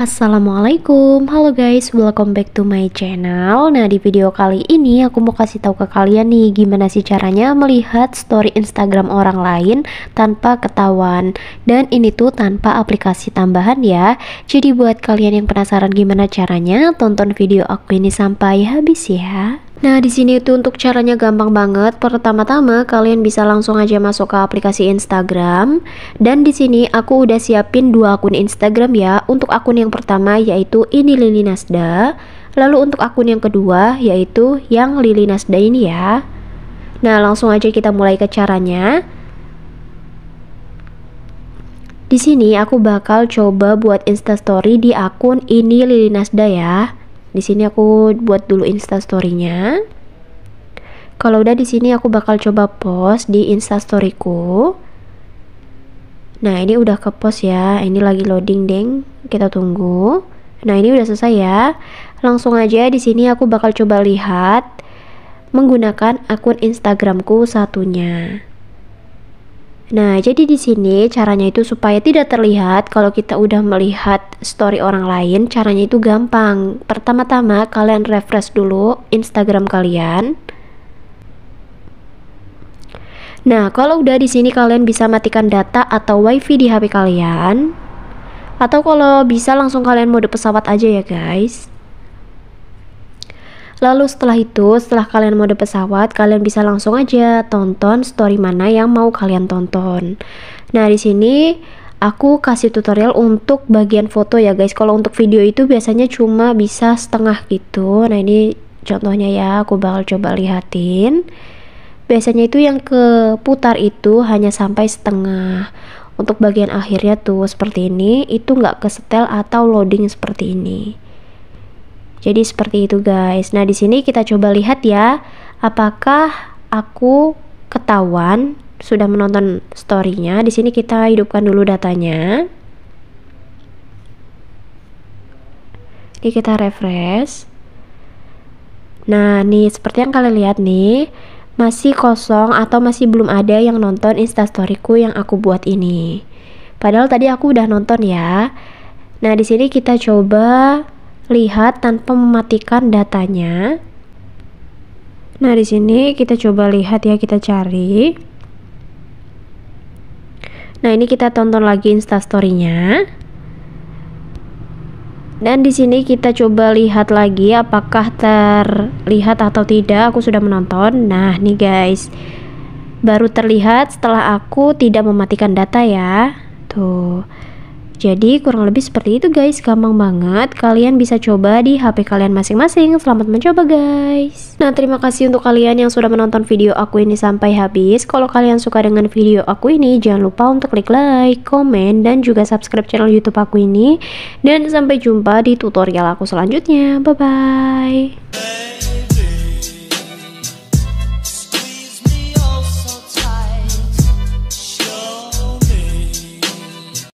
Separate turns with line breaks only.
Assalamualaikum, halo guys, welcome back to my channel Nah di video kali ini aku mau kasih tahu ke kalian nih Gimana sih caranya melihat story instagram orang lain tanpa ketahuan Dan ini tuh tanpa aplikasi tambahan ya Jadi buat kalian yang penasaran gimana caranya Tonton video aku ini sampai habis ya Nah, di sini itu untuk caranya gampang banget. Pertama-tama kalian bisa langsung aja masuk ke aplikasi Instagram dan di sini aku udah siapin dua akun Instagram ya. Untuk akun yang pertama yaitu ini Lili Nasda. Lalu untuk akun yang kedua yaitu yang Lili Nasda ini ya. Nah, langsung aja kita mulai ke caranya. Di sini aku bakal coba buat instastory di akun ini Lili Nasda ya. Di sini aku buat dulu instastorynya. Kalau udah di sini aku bakal coba post di instastoryku. Nah ini udah ke post ya. Ini lagi loading deng. Kita tunggu. Nah ini udah selesai ya. Langsung aja di sini aku bakal coba lihat menggunakan akun Instagramku satunya. Nah, jadi di sini caranya itu supaya tidak terlihat kalau kita udah melihat story orang lain, caranya itu gampang. Pertama-tama kalian refresh dulu Instagram kalian. Nah, kalau udah di sini kalian bisa matikan data atau WiFi di HP kalian. Atau kalau bisa langsung kalian mode pesawat aja ya, guys. Lalu setelah itu, setelah kalian mode pesawat, kalian bisa langsung aja tonton story mana yang mau kalian tonton. Nah, di sini aku kasih tutorial untuk bagian foto ya guys kalau untuk video itu biasanya cuma bisa setengah gitu nah ini contohnya ya aku bakal coba lihatin biasanya itu yang keputar itu hanya sampai setengah untuk bagian akhirnya tuh seperti ini itu nggak ke setel atau loading seperti ini jadi seperti itu guys. Nah, di sini kita coba lihat ya, apakah aku ketahuan sudah menonton story-nya. Di sini kita hidupkan dulu datanya. Ini kita refresh. Nah, nih seperti yang kalian lihat nih, masih kosong atau masih belum ada yang nonton instastoryku yang aku buat ini. Padahal tadi aku udah nonton ya. Nah, di sini kita coba lihat tanpa mematikan datanya. Nah, di sini kita coba lihat ya, kita cari. Nah, ini kita tonton lagi instastorynya. Dan di sini kita coba lihat lagi apakah terlihat atau tidak. Aku sudah menonton. Nah, nih guys. Baru terlihat setelah aku tidak mematikan data ya. Tuh. Jadi kurang lebih seperti itu guys, gampang banget. Kalian bisa coba di HP kalian masing-masing. Selamat mencoba guys. Nah terima kasih untuk kalian yang sudah menonton video aku ini sampai habis. Kalau kalian suka dengan video aku ini, jangan lupa untuk klik like, komen, dan juga subscribe channel YouTube aku ini. Dan sampai jumpa di tutorial aku selanjutnya. Bye-bye.